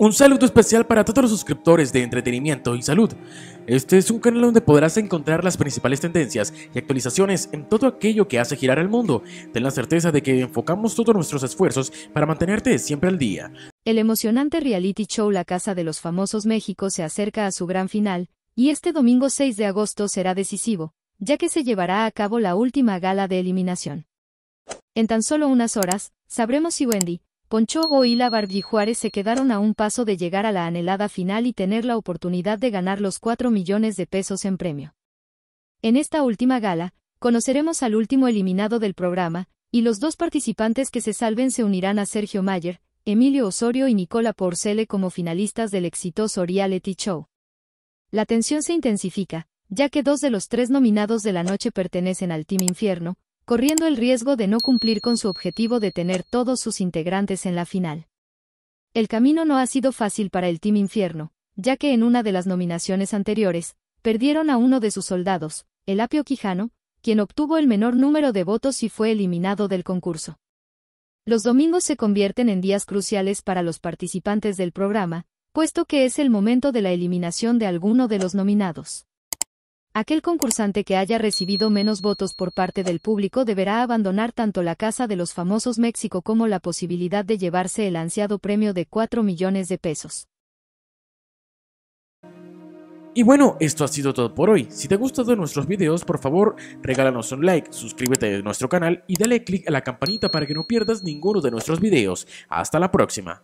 Un saludo especial para todos los suscriptores de entretenimiento y salud. Este es un canal donde podrás encontrar las principales tendencias y actualizaciones en todo aquello que hace girar el mundo. Ten la certeza de que enfocamos todos nuestros esfuerzos para mantenerte siempre al día. El emocionante reality show La Casa de los Famosos México se acerca a su gran final, y este domingo 6 de agosto será decisivo, ya que se llevará a cabo la última gala de eliminación. En tan solo unas horas, sabremos si Wendy, Poncho y la Juárez se quedaron a un paso de llegar a la anhelada final y tener la oportunidad de ganar los 4 millones de pesos en premio. En esta última gala, conoceremos al último eliminado del programa, y los dos participantes que se salven se unirán a Sergio Mayer, Emilio Osorio y Nicola Porcele como finalistas del exitoso reality show. La tensión se intensifica, ya que dos de los tres nominados de la noche pertenecen al Team Infierno, corriendo el riesgo de no cumplir con su objetivo de tener todos sus integrantes en la final. El camino no ha sido fácil para el Team Infierno, ya que en una de las nominaciones anteriores, perdieron a uno de sus soldados, el Apio Quijano, quien obtuvo el menor número de votos y fue eliminado del concurso. Los domingos se convierten en días cruciales para los participantes del programa, puesto que es el momento de la eliminación de alguno de los nominados. Aquel concursante que haya recibido menos votos por parte del público deberá abandonar tanto la Casa de los Famosos México como la posibilidad de llevarse el ansiado premio de 4 millones de pesos. Y bueno, esto ha sido todo por hoy. Si te ha gustado nuestros videos, por favor, regálanos un like, suscríbete a nuestro canal y dale click a la campanita para que no pierdas ninguno de nuestros videos. Hasta la próxima.